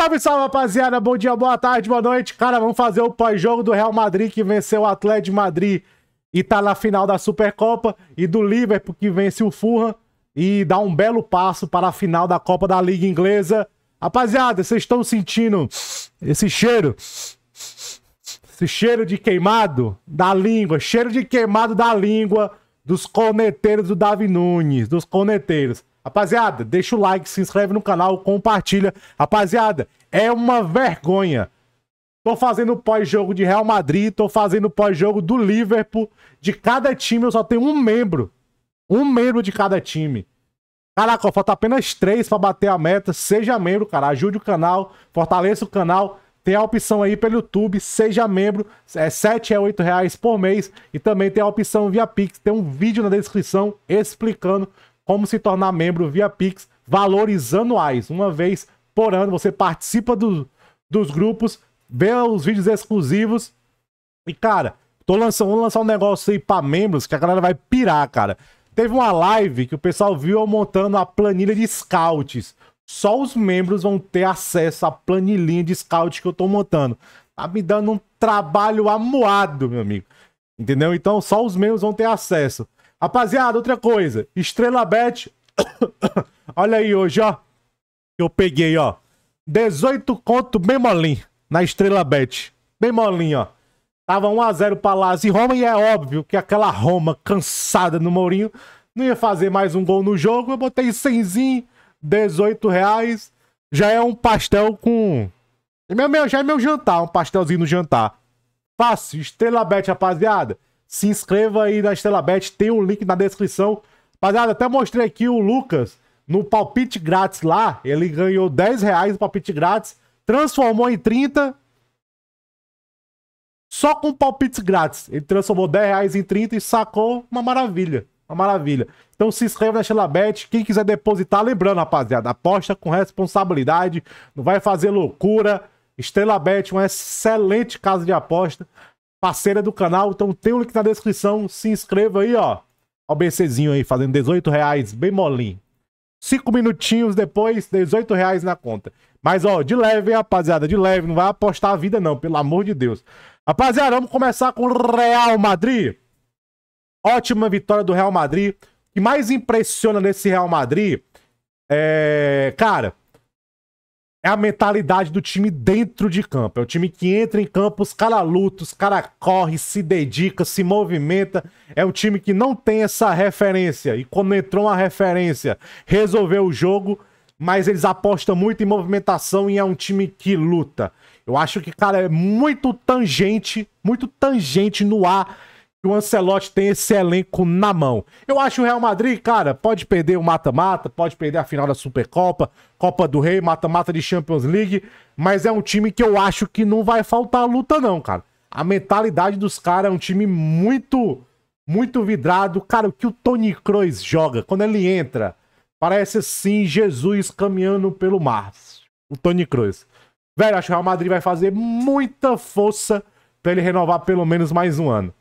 Salve, salve, rapaziada. Bom dia, boa tarde, boa noite. Cara, vamos fazer o pós-jogo do Real Madrid que venceu o Atlético de Madrid e tá na final da Supercopa e do Liverpool que vence o Fulham e dá um belo passo para a final da Copa da Liga Inglesa. Rapaziada, vocês estão sentindo esse cheiro? Esse cheiro de queimado da língua, cheiro de queimado da língua dos coneteiros do Davi Nunes, dos coneteiros. Rapaziada, deixa o like, se inscreve no canal, compartilha. Rapaziada, é uma vergonha. Tô fazendo pós-jogo de Real Madrid, tô fazendo pós-jogo do Liverpool. De cada time eu só tenho um membro. Um membro de cada time. Caraca, falta apenas três para bater a meta. Seja membro, cara. Ajude o canal, fortaleça o canal. Tem a opção aí pelo YouTube, seja membro, é 7 é 8 reais por mês. E também tem a opção via Pix. Tem um vídeo na descrição explicando como se tornar membro via Pix, valores anuais. Uma vez por ano você participa do, dos grupos, vê os vídeos exclusivos. E, cara, tô lançando, vou lançar um negócio aí para membros que a galera vai pirar, cara. Teve uma live que o pessoal viu eu montando a planilha de scouts. Só os membros vão ter acesso à planilhinha de scout que eu tô montando. Tá me dando um trabalho amuado, meu amigo. Entendeu? Então só os membros vão ter acesso. Rapaziada, outra coisa. Estrela Bet. Olha aí hoje, ó. eu peguei, ó. 18 conto bem molinho na Estrela Bet. Bem molinho, ó. Tava 1x0 Palácio e Roma, e é óbvio que aquela Roma cansada no Mourinho não ia fazer mais um gol no jogo. Eu botei 100, 18 reais. Já é um pastel com. É meu, meu, já é meu jantar, um pastelzinho no jantar. Fácil, Estrela Bet, rapaziada. Se inscreva aí na Estela Bet, tem o um link na descrição. Rapaziada, até mostrei aqui o Lucas no palpite grátis lá. Ele ganhou 10 reais no palpite grátis, transformou em 30. Só com palpites grátis. Ele transformou 10 reais em 30 e sacou uma maravilha. Uma maravilha. Então se inscreva na Bet. Quem quiser depositar, lembrando, rapaziada, aposta com responsabilidade. Não vai fazer loucura. Estrela Bet, uma excelente casa de aposta parceira do canal. Então tem o um link na descrição. Se inscreva aí, ó. Ó o BCzinho aí, fazendo 18 reais, bem molinho. Cinco minutinhos depois, 18 reais na conta. Mas, ó, de leve, hein, rapaziada, de leve. Não vai apostar a vida, não, pelo amor de Deus. Rapaziada, vamos começar com o Real Madrid. Ótima vitória do Real Madrid. O que mais impressiona nesse Real Madrid é. Cara, é a mentalidade do time dentro de campo. É o time que entra em campo, os caras lutam, os caras correm, se dedica, se movimenta. É um time que não tem essa referência. E quando entrou uma referência, resolveu o jogo, mas eles apostam muito em movimentação e é um time que luta. Eu acho que, cara, é muito tangente, muito tangente no ar que o Ancelotti tem esse elenco na mão. Eu acho o Real Madrid, cara, pode perder o mata-mata, pode perder a final da Supercopa, Copa do Rei, mata-mata de Champions League, mas é um time que eu acho que não vai faltar luta não, cara. A mentalidade dos caras é um time muito muito vidrado. Cara, o que o Tony Kroos joga quando ele entra, parece assim Jesus caminhando pelo mar. O Tony Kroos. Velho, acho que o Real Madrid vai fazer muita força para ele renovar pelo menos mais um ano.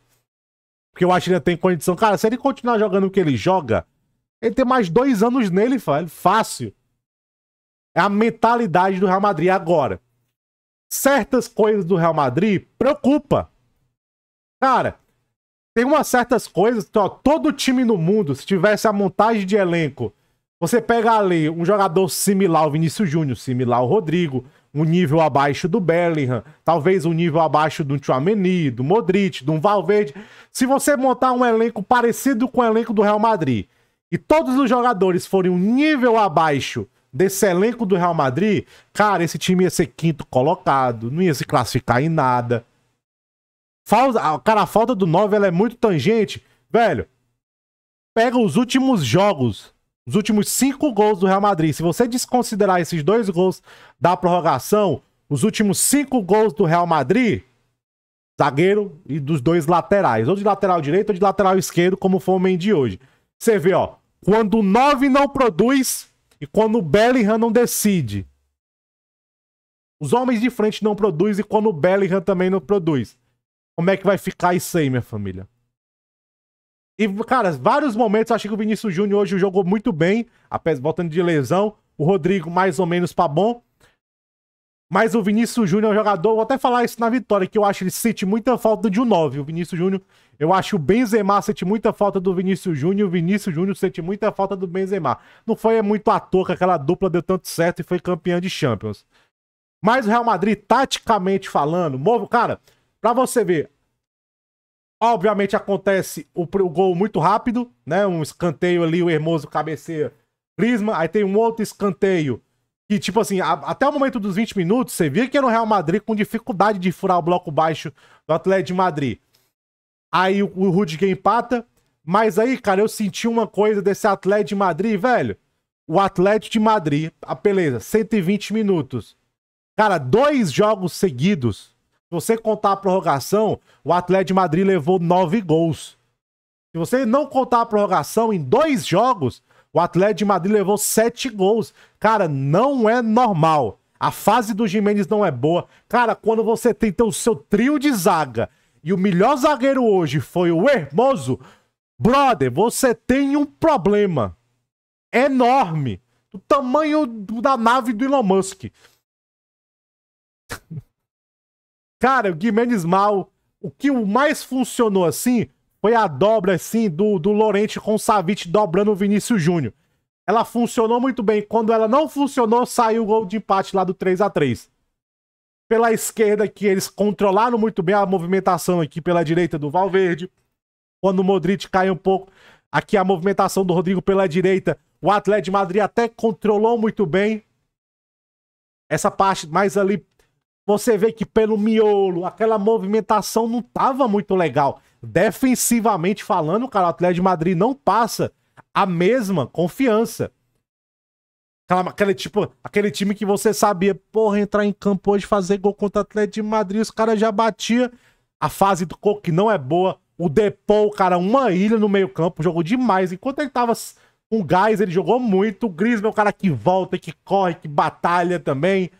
Porque eu acho que ele tem condição. Cara, se ele continuar jogando o que ele joga, ele tem mais dois anos nele, fácil. É a mentalidade do Real Madrid agora. Certas coisas do Real Madrid preocupa. Cara, tem umas certas coisas que, ó, todo time no mundo, se tivesse a montagem de elenco, você pega ali um jogador similar ao Vinícius Júnior, similar ao Rodrigo, um nível abaixo do Bellingham, talvez um nível abaixo do Tchouameni, do Modric, do Valverde. Se você montar um elenco parecido com o elenco do Real Madrid e todos os jogadores forem um nível abaixo desse elenco do Real Madrid, cara, esse time ia ser quinto colocado, não ia se classificar em nada. Falta, ah, cara, a falta do 9 ela é muito tangente. Velho, pega os últimos jogos os últimos cinco gols do Real Madrid. Se você desconsiderar esses dois gols da prorrogação, os últimos cinco gols do Real Madrid, zagueiro e dos dois laterais, ou de lateral direito ou de lateral esquerdo, como foi o Mendy hoje. Você vê, ó, quando o 9 não produz e quando o Bellingham não decide. Os homens de frente não produzem e quando o Bellingham também não produz. Como é que vai ficar isso aí, minha família? E, cara, vários momentos, acho que o Vinícius Júnior hoje jogou muito bem, apesar voltando de lesão. O Rodrigo, mais ou menos, pra bom. Mas o Vinícius Júnior é um jogador, vou até falar isso na vitória, que eu acho que ele sente muita falta de um 9. O Vinícius Júnior, eu acho que o Benzema sente muita falta do Vinícius Júnior, o Vinícius Júnior sente muita falta do Benzema. Não foi muito à toa que aquela dupla deu tanto certo e foi campeã de Champions. Mas o Real Madrid, taticamente falando, movo, cara, pra você ver, Obviamente acontece o, o, gol muito rápido, né? Um escanteio ali, o Hermoso cabeceia. Prisma, aí tem um outro escanteio. que tipo assim, a, até o momento dos 20 minutos, você via que era o Real Madrid com dificuldade de furar o bloco baixo do Atlético de Madrid. Aí o, o Rudiger empata. Mas aí, cara, eu senti uma coisa desse Atlético de Madrid, velho. O Atlético de Madrid, a beleza, 120 minutos. Cara, dois jogos seguidos se você contar a prorrogação, o Atlético de Madrid levou nove gols. Se você não contar a prorrogação em dois jogos, o Atlético de Madrid levou sete gols. Cara, não é normal. A fase do Jimenez não é boa. Cara, quando você tem então, o seu trio de zaga e o melhor zagueiro hoje foi o Hermoso, brother, você tem um problema enorme do tamanho da nave do Elon Musk. Cara, o Guimenes Mal, o que mais funcionou assim foi a dobra assim do, do Lorente com o Savic dobrando o Vinícius Júnior. Ela funcionou muito bem. Quando ela não funcionou, saiu o gol de empate lá do 3 a 3 Pela esquerda, que eles controlaram muito bem a movimentação aqui pela direita do Valverde. Quando o Modric cai um pouco, aqui a movimentação do Rodrigo pela direita. O Atlético de Madrid até controlou muito bem. Essa parte mais ali você vê que pelo miolo, aquela movimentação não tava muito legal. Defensivamente falando, cara, o Atlético de Madrid não passa a mesma confiança. Aquela, aquele, tipo, aquele time que você sabia, porra, entrar em campo hoje, fazer gol contra o Atlético de Madrid, os caras já batiam. A fase do Coque não é boa. O Depou, cara, uma ilha no meio campo, jogou demais. Enquanto ele tava com gás, ele jogou muito. O Griezmann é o cara que volta, que corre, que batalha também.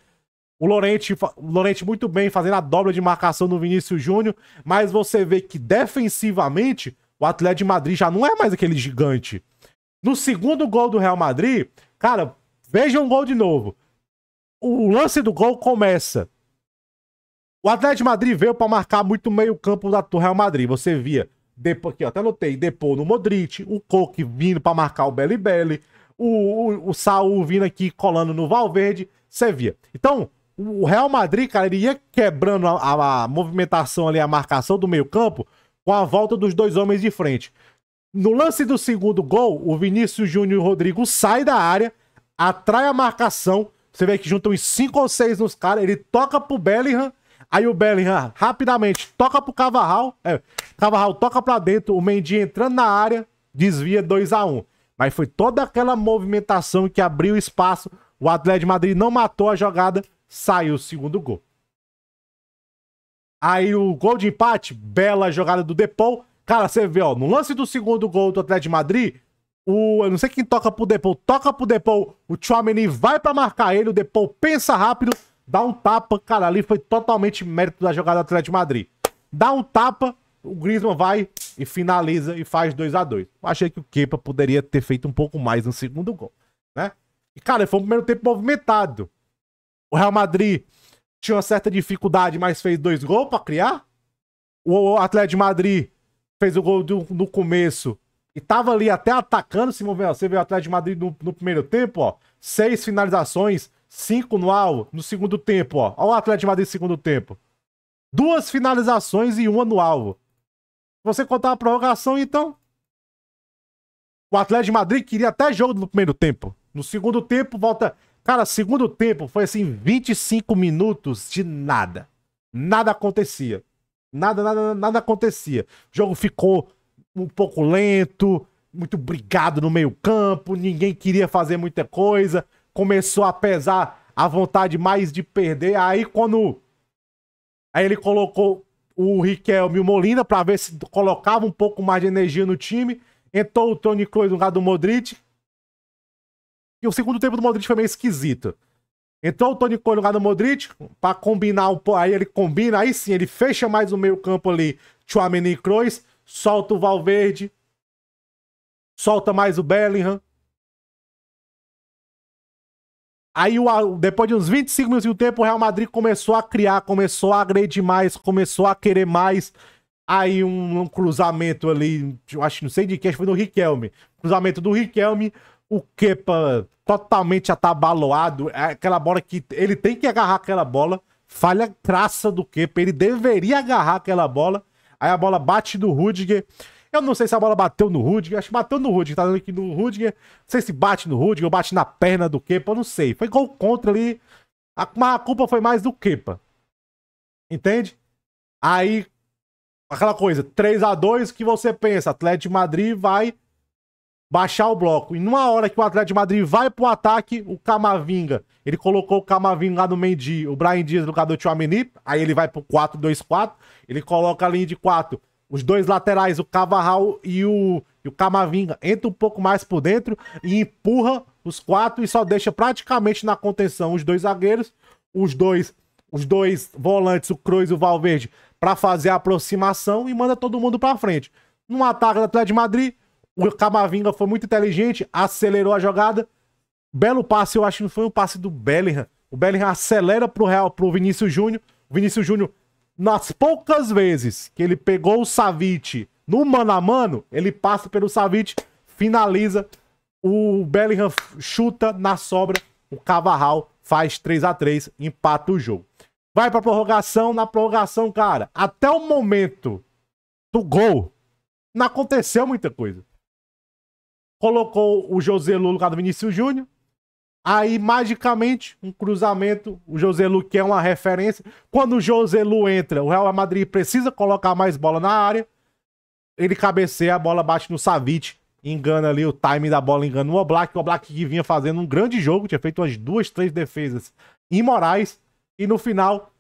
O Lorente, o Lorente muito bem fazendo a dobra de marcação no Vinícius Júnior, mas você vê que defensivamente o Atlético de Madrid já não é mais aquele gigante. No segundo gol do Real Madrid, cara, vejam o gol de novo. O lance do gol começa. O Atlético de Madrid veio para marcar muito meio-campo do Real Madrid. Você via depois aqui, até notei, depois no Modric, o Coque vindo para marcar o Belly Belly, o, o, o Saul vindo aqui colando no Valverde, você via. Então, o Real Madrid, cara, ele ia quebrando a, a, a movimentação ali, a marcação do meio-campo, com a volta dos dois homens de frente. No lance do segundo gol, o Vinícius Júnior e o Rodrigo sai da área, atrai a marcação. Você vê que juntam uns 5 ou 6 nos caras, ele toca pro Bellingham, aí o Bellingham rapidamente toca pro Cavarral, é, Cavarral toca pra dentro, o Mendy entrando na área, desvia 2 a 1 um. Mas foi toda aquela movimentação que abriu espaço, o Atlético de Madrid não matou a jogada, sai o segundo gol. Aí o gol de empate, bela jogada do Depol. Cara, você vê, ó, no lance do segundo gol do Atlético de Madrid, o, eu não sei quem toca pro Depol, toca pro Depol, o Chouameni vai para marcar ele, o Depol pensa rápido, dá um tapa, cara, ali foi totalmente mérito da jogada do Atlético de Madrid. Dá um tapa, o Griezmann vai e finaliza e faz 2 a 2 Achei que o Kepa poderia ter feito um pouco mais no segundo gol, né? E, cara, foi um primeiro tempo movimentado. O Real Madrid tinha uma certa dificuldade, mas fez dois gols para criar. O Atlético de Madrid fez o gol do, no começo e tava ali até atacando. Se mover, você vê o Atlético de Madrid no, no, primeiro tempo, ó. Seis finalizações, cinco no alvo no segundo tempo, ó. Olha o Atlético de Madrid no segundo tempo. Duas finalizações e uma no alvo. Você contar a prorrogação, então. O Atlético de Madrid queria até jogo no primeiro tempo. No segundo tempo, volta Cara, segundo tempo foi assim 25 minutos de nada. Nada acontecia. Nada, nada, nada acontecia. O jogo ficou um pouco lento, muito brigado no meio-campo, ninguém queria fazer muita coisa. Começou a pesar a vontade mais de perder. Aí quando aí ele colocou o Riquelme e o Molina para ver se colocava um pouco mais de energia no time. Entrou o Tony Kroos no lugar do Modric, e o segundo tempo do Modric foi meio esquisito. Entrou o Tony Cole no lugar do Modric, pra combinar um pouco. Aí ele combina, aí sim, ele fecha mais o meio campo ali, Chouameni e Kroos, solta o Valverde, solta mais o Bellingham. Aí, depois de uns 25 minutos de tempo, o Real Madrid começou a criar, começou a agredir mais, começou a querer mais. Aí, um, um cruzamento ali, eu acho, não sei de quem, acho que foi do Riquelme. Cruzamento do Riquelme, o Kepa totalmente atabaloado, é aquela bola que ele tem que agarrar aquela bola, falha traça do Kepa, ele deveria agarrar aquela bola, aí a bola bate no Rudiger. Eu não sei se a bola bateu no Rudiger, acho que bateu no Rudiger, tá dando aqui no Rudiger. Não sei se bate no Rudiger ou bate na perna do Kepa, eu não sei. Foi gol contra ali, mas a culpa foi mais do Kepa. Entende? Aí, aquela coisa, 3 a 2 que você pensa, Atlético de Madrid vai baixar o bloco. E numa hora que o Atlético de Madrid vai pro ataque, o Camavinga, ele colocou o Camavinga lá no meio de o Brian Dias no lugar do Tchouameni, aí ele vai pro 4-2-4, ele coloca a linha de 4, os dois laterais, o Cavarral e o, e o Camavinga, entra um pouco mais por dentro e empurra os quatro e só deixa praticamente na contenção os dois zagueiros, os dois os dois volantes, o Cruz e o Valverde, para fazer a aproximação e manda todo mundo para frente. Num ataque do Atlético de Madrid, o Camavinga foi muito inteligente, acelerou a jogada. Belo passe, eu acho que não foi um passe do Bellingham. O Bellingham acelera pro Real, pro Vinícius Júnior. O Vinícius Júnior, nas poucas vezes que ele pegou o Savic no mano a mano, ele passa pelo Savic, finaliza. O Bellingham chuta na sobra. O Cavarral faz 3 a 3 empata o jogo. Vai pra prorrogação. Na prorrogação, cara, até o momento do gol, não aconteceu muita coisa colocou o José Lu no lugar do Vinícius Júnior. Aí, magicamente, um cruzamento, o José Lu, que é uma referência. Quando o José Lu entra, o Real Madrid precisa colocar mais bola na área. Ele cabeceia, a bola bate no Savic, engana ali o time da bola, engana o Oblak. O Oblak que vinha fazendo um grande jogo, tinha feito umas duas, três defesas imorais. E no final,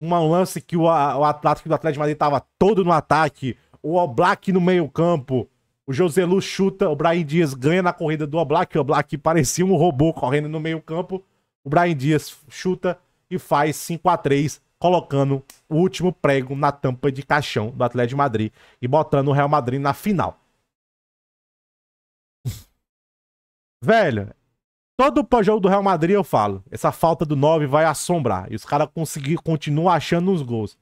um lance que o, o Atlético do Atlético de Madrid estava todo no ataque, o Oblak no meio campo, o Joselu chuta, o Brian Dias ganha na corrida do Oblak. O Oblak parecia um robô correndo no meio-campo. O Brian Dias chuta e faz 5 a 3 colocando o último prego na tampa de caixão do Atlético de Madrid e botando o Real Madrid na final. Velho, todo o jogo do Real Madrid eu falo, essa falta do 9 vai assombrar. E os caras continuam achando os gols.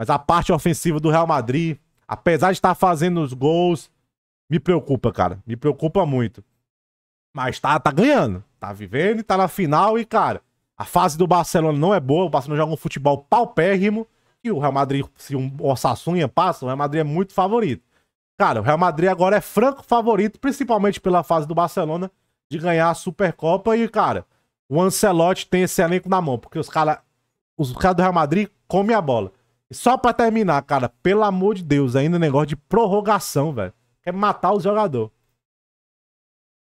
Mas a parte ofensiva do Real Madrid, apesar de estar fazendo os gols, me preocupa, cara. Me preocupa muito. Mas tá, tá ganhando. Tá vivendo e tá na final. E, cara, a fase do Barcelona não é boa. O Barcelona joga um futebol paupérrimo. E o Real Madrid, se um Ossassunha passa, o Real Madrid é muito favorito. Cara, o Real Madrid agora é franco favorito, principalmente pela fase do Barcelona, de ganhar a Supercopa. E, cara, o Ancelotti tem esse elenco na mão, porque os caras os cara do Real Madrid comem a bola. E só pra terminar, cara, pelo amor de Deus, ainda negócio de prorrogação, velho. Quer é matar o jogador.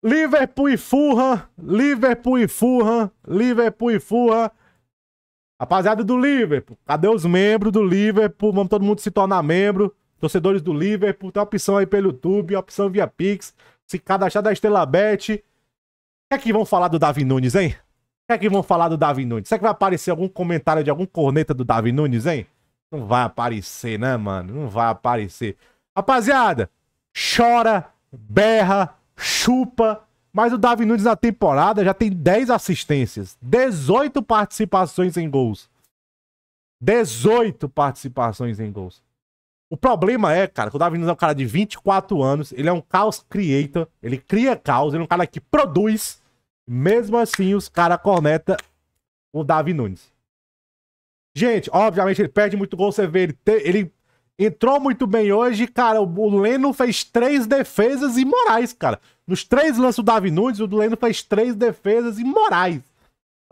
Liverpool e Fulham, Liverpool e Fulham, Liverpool e Fulham. Rapaziada do Liverpool, cadê os membros do Liverpool? Vamos todo mundo se tornar membro. Torcedores do Liverpool, tem opção aí pelo YouTube, opção via Pix. Se cadastrar da Estrela Bet. O que é que vão falar do Davi Nunes, hein? O que é que vão falar do Davi Nunes? Será que vai aparecer algum comentário de algum corneta do Davi Nunes, hein? Não vai aparecer, né, mano? Não vai aparecer. Rapaziada, chora, berra, chupa. Mas o Davi Nunes na temporada já tem 10 assistências, 18 participações em gols. 18 participações em gols. O problema é, cara, que o Davi Nunes é um cara de 24 anos, ele é um caos creator, ele cria caos, ele é um cara que produz. Mesmo assim, os caras corneta o Davi Nunes. Gente, obviamente ele perde muito gol, você vê, ele, te, ele entrou muito bem hoje. Cara, o Leno fez três defesas imorais, cara. Nos três lances do Davi Nunes, o Leno fez três defesas imorais.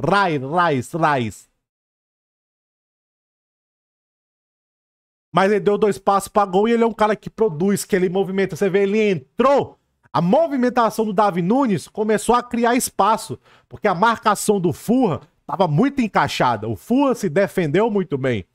Rai, Rais, Rais. Mas ele deu dois passos pra gol e ele é um cara que produz, que ele movimenta. Você vê, ele entrou. A movimentação do Davi Nunes começou a criar espaço, porque a marcação do Furra estava muito encaixada. O Furra se defendeu muito bem.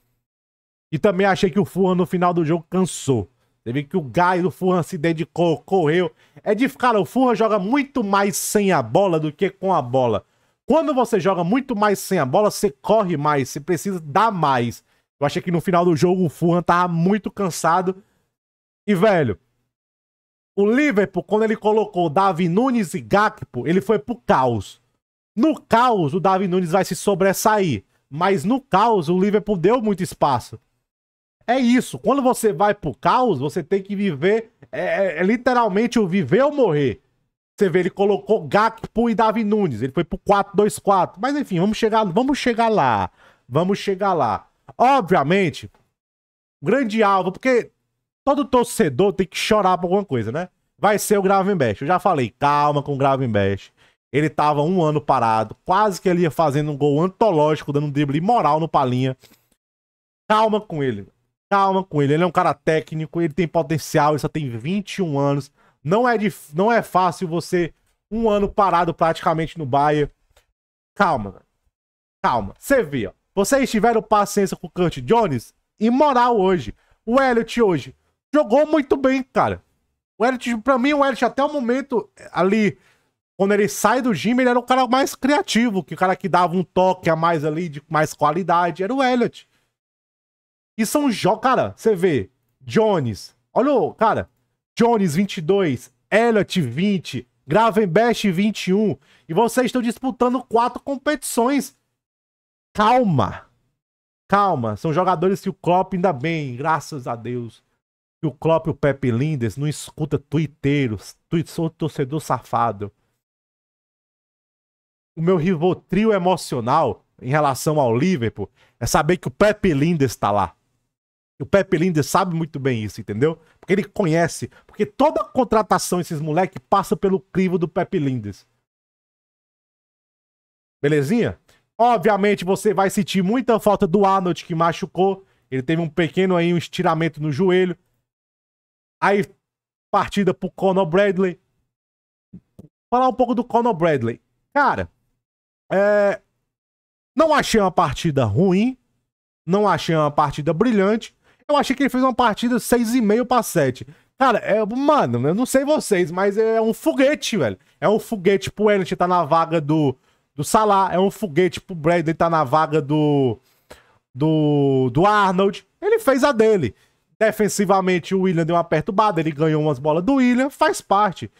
E também achei que o Fulham no final do jogo cansou. Você vê que o gás do Fulham se dedicou, correu. É de cara, o Fulham joga muito mais sem a bola do que com a bola. Quando você joga muito mais sem a bola, você corre mais, você precisa dar mais. Eu achei que no final do jogo o Fulham tava muito cansado. E, velho, o Liverpool, quando ele colocou Davi Nunes e Gakpo, ele foi pro caos. No caos, o Davi Nunes vai se sobressair. Mas no caos, o Liverpool deu muito espaço é isso. Quando você vai pro caos, você tem que viver. É, é, é literalmente o viver ou morrer. Você vê, ele colocou Gakpo e Davi Nunes. Ele foi pro 4-2-4. Mas enfim, vamos chegar, vamos chegar lá. Vamos chegar lá. Obviamente, grande alvo, porque todo torcedor tem que chorar por alguma coisa, né? Vai ser o Gravenbest. Eu já falei, calma com o Gravenbest. Ele tava um ano parado, quase que ele ia fazendo um gol antológico, dando um drible moral no Palinha. Calma com ele calma com ele. Ele é um cara técnico, ele tem potencial, ele só tem 21 anos. Não é, dif... não é fácil você, um ano parado praticamente no Bahia. Calma, velho. Calma. Você vê, ó. Vocês tiveram paciência com o Kurt Jones? E moral hoje. O Elliot hoje jogou muito bem, cara. O Elliot, pra mim, o Elliot até o momento ali, quando ele sai do time, ele era o cara mais criativo, que o cara que dava um toque a mais ali, de mais qualidade, era o Elliot. E são jogos. Cara, você vê. Jones. Olha o. Cara. Jones 22. Elliott 20. Gravenbash 21. E vocês estão disputando quatro competições. Calma. Calma. São jogadores que o Klopp, ainda bem, graças a Deus. Que o Klopp e o Pepe Lindes não escuta twitteiros. Tweet, sou torcedor safado. O meu rivotrio emocional em relação ao Liverpool é saber que o Pepe Lindes está lá o Pepe Linder sabe muito bem isso, entendeu? Porque ele conhece. Porque toda contratação esses moleques passa pelo crivo do Pepe Linder. Belezinha? Obviamente você vai sentir muita falta do Arnold que machucou. Ele teve um pequeno aí, um estiramento no joelho. Aí, partida pro Conor Bradley. Falar um pouco do Conor Bradley. Cara, é... não achei uma partida ruim. Não achei uma partida brilhante. Eu achei que ele fez uma partida 6,5 para 7. Cara, é, mano, eu não sei vocês, mas é um foguete, velho. É um foguete pro Ennis tá na vaga do, do Salah, é um foguete pro Bradley tá na vaga do, do, do Arnold. Ele fez a dele. Defensivamente, o William deu uma perturbada, ele ganhou umas bolas do William, faz parte.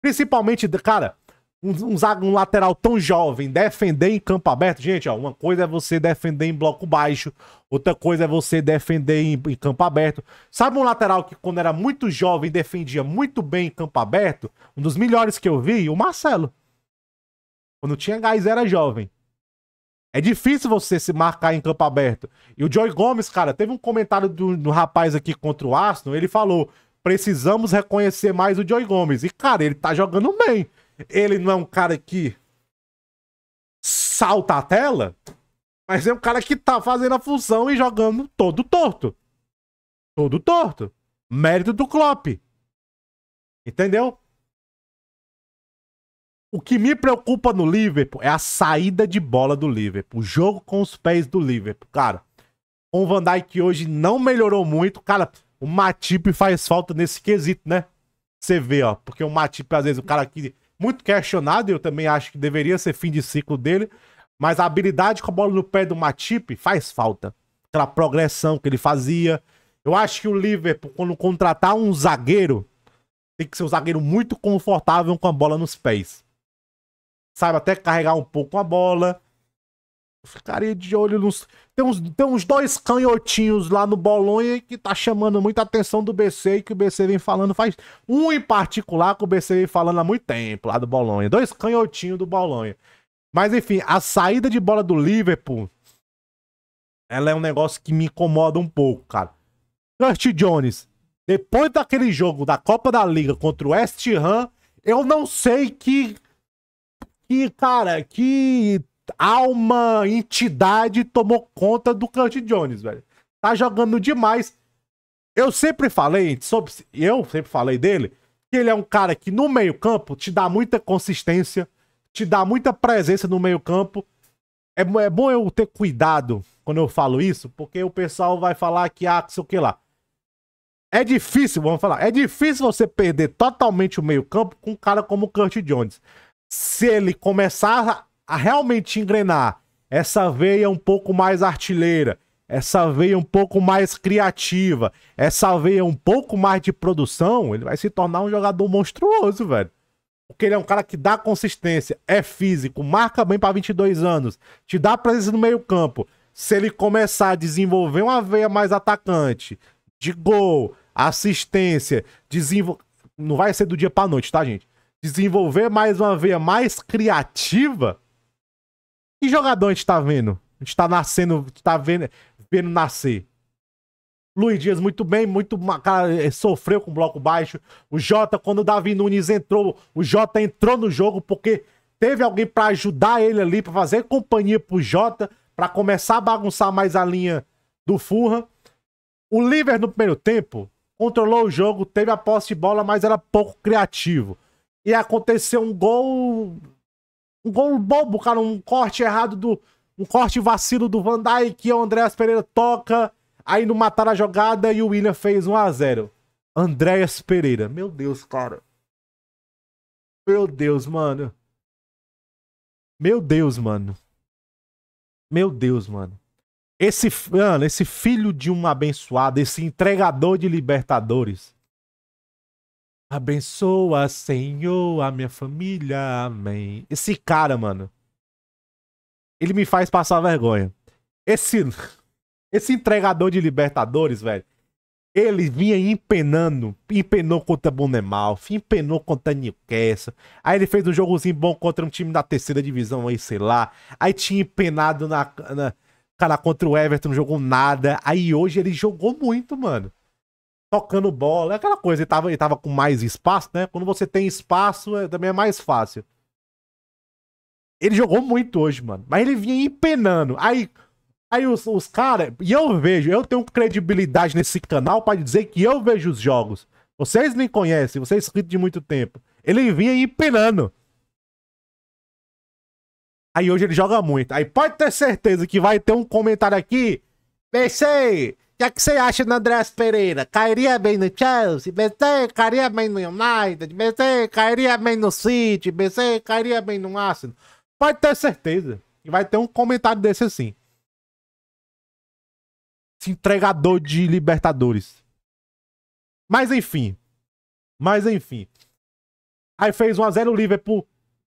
Principalmente, cara, um, um lateral tão jovem defender em campo aberto, gente, ó, uma coisa é você defender em bloco baixo, outra coisa é você defender em, em, campo aberto. Sabe um lateral que quando era muito jovem defendia muito bem em campo aberto? Um dos melhores que eu vi, o Marcelo. Quando tinha gás era jovem. É difícil você se marcar em campo aberto. E o Joy Gomes, cara, teve um comentário do, do rapaz aqui contra o Arsenal, ele falou: "Precisamos reconhecer mais o Joy Gomes". E cara, ele tá jogando bem ele não é um cara que salta a tela, mas é um cara que tá fazendo a função e jogando todo torto. Todo torto. Mérito do Klopp. Entendeu? O que me preocupa no Liverpool é a saída de bola do Liverpool. O jogo com os pés do Liverpool, cara. Com o Van Dijk hoje não melhorou muito. Cara, o Matip faz falta nesse quesito, né? Você vê, ó. Porque o Matip, às vezes, o cara que muito questionado, eu também acho que deveria ser fim de ciclo dele, mas a habilidade com a bola no pé do Matip faz falta. Aquela progressão que ele fazia. Eu acho que o Liverpool, quando contratar um zagueiro, tem que ser um zagueiro muito confortável com a bola nos pés. Sabe até carregar um pouco a bola, ficaria de olho nos. Tem uns, tem uns dois canhotinhos lá no Bolonha que tá chamando muita atenção do BC e que o BC vem falando faz. Um em particular que o BC vem falando há muito tempo lá do Bolonha. Dois canhotinhos do Bolonha. Mas enfim, a saída de bola do Liverpool. Ela é um negócio que me incomoda um pouco, cara. Curtis Jones, depois daquele jogo da Copa da Liga contra o West Ham, eu não sei que. Que, cara, que alma, entidade tomou conta do Curtis Jones, velho. Tá jogando demais. Eu sempre falei sobre. Eu sempre falei dele que ele é um cara que no meio-campo te dá muita consistência, te dá muita presença no meio-campo. É, é, bom eu ter cuidado quando eu falo isso, porque o pessoal vai falar que, ah, sei o que lá. É difícil, vamos falar, é difícil você perder totalmente o meio-campo com um cara como o Kurt Jones. Se ele começar a realmente engrenar essa veia um pouco mais artilheira, essa veia um pouco mais criativa, essa veia um pouco mais de produção, ele vai se tornar um jogador monstruoso, velho. Porque ele é um cara que dá consistência, é físico, marca bem para 22 anos, te dá presença no meio-campo. Se ele começar a desenvolver uma veia mais atacante, de gol, assistência, desenvol... não vai ser do dia para noite, tá, gente? Desenvolver mais uma veia mais criativa, que jogador a gente tá vendo? A gente tá nascendo, tá vendo, vendo nascer. Luiz Dias muito bem, muito cara, eh, sofreu com bloco baixo. O Jota, quando o Davi Nunes entrou, o Jota entrou no jogo porque teve alguém para ajudar ele ali, para fazer companhia pro Jota, para começar a bagunçar mais a linha do Furra. O Liver no primeiro tempo controlou o jogo, teve a posse de bola, mas era pouco criativo. E aconteceu um gol um gol bobo, cara, um corte errado do. Um corte vacilo do Van Dijk, é o Andréas Pereira toca, aí não mataram a jogada e o William fez 1 a 0 Andréas Pereira. Meu Deus, cara. Meu Deus, mano. Meu Deus, mano. Meu Deus, mano. Esse, mano, esse filho de um abençoado, esse entregador de Libertadores. Abençoa, Senhor, a minha família. Amém. Esse cara, mano. Ele me faz passar vergonha. Esse. Esse entregador de Libertadores, velho. Ele vinha empenando. Empenou contra Bonemalf, empenou contra Newcastle. Aí ele fez um jogozinho bom contra um time da terceira divisão aí, sei lá. Aí tinha empenado na, na cara contra o Everton, não jogou nada. Aí hoje ele jogou muito, mano tocando bola, aquela coisa. Ele tava, ele tava com mais espaço, né? Quando você tem espaço, é, também é mais fácil. Ele jogou muito hoje, mano. Mas ele vinha empenando. Aí, aí os, os caras. E eu vejo, eu tenho credibilidade nesse canal para dizer que eu vejo os jogos. Vocês me conhecem, vocês é inscrito de muito tempo. Ele vinha empenando. Aí hoje ele joga muito. Aí pode ter certeza que vai ter um comentário aqui. Pensei, que, é que você acha do Andrés Pereira? Cairia bem no Chelsea? BC cairia bem no United? BC cairia bem no City? BC cairia bem no Arsenal? Pode ter certeza que vai ter um comentário desse assim. Esse entregador de Libertadores. Mas enfim. Mas enfim. Aí fez 1x0 o Liverpool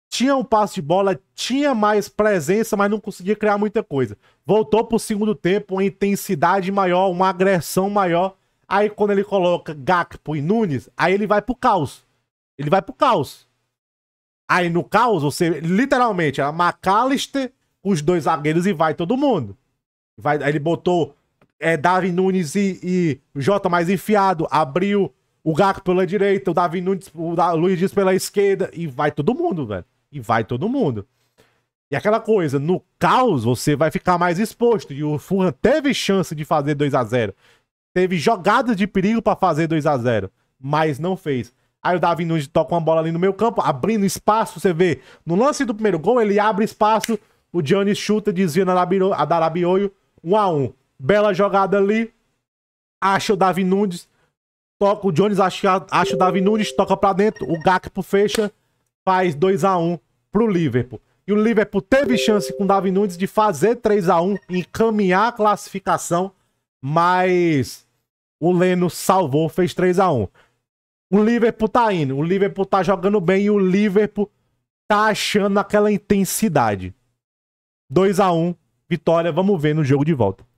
tinha um passo de bola, tinha mais presença, mas não conseguia criar muita coisa. Voltou pro segundo tempo, uma intensidade maior, uma agressão maior. Aí quando ele coloca Gakpo e Nunes, aí ele vai pro caos. Ele vai pro caos. Aí no caos, você literalmente, a é McAllister, os dois zagueiros e vai todo mundo. Vai, aí ele botou é, Davi Nunes e, e Jota mais enfiado, abriu o Gakpo pela direita, o Davi Nunes, o Luiz Dias pela esquerda e vai todo mundo, velho e vai todo mundo. E aquela coisa, no caos você vai ficar mais exposto. E o Fulham teve chance de fazer 2 a 0 Teve jogada de perigo para fazer 2 a 0 mas não fez. Aí o Davi Nunes toca uma bola ali no meio campo, abrindo espaço, você vê. No lance do primeiro gol, ele abre espaço, o Gianni chuta, desvia a da 1 um a 1 um. Bela jogada ali, acha o Davi Nunes, toca o Jones, acha, acha o Davi Nunes, toca pra dentro, o Gakpo fecha, faz 2 a 1 pro Liverpool. E o Liverpool teve chance com o Davi Nunes de fazer 3 a 1 encaminhar a classificação, mas o Leno salvou, fez 3 a 1 O Liverpool tá indo, o Liverpool tá jogando bem e o Liverpool tá achando aquela intensidade. 2 a 1 vitória, vamos ver no jogo de volta.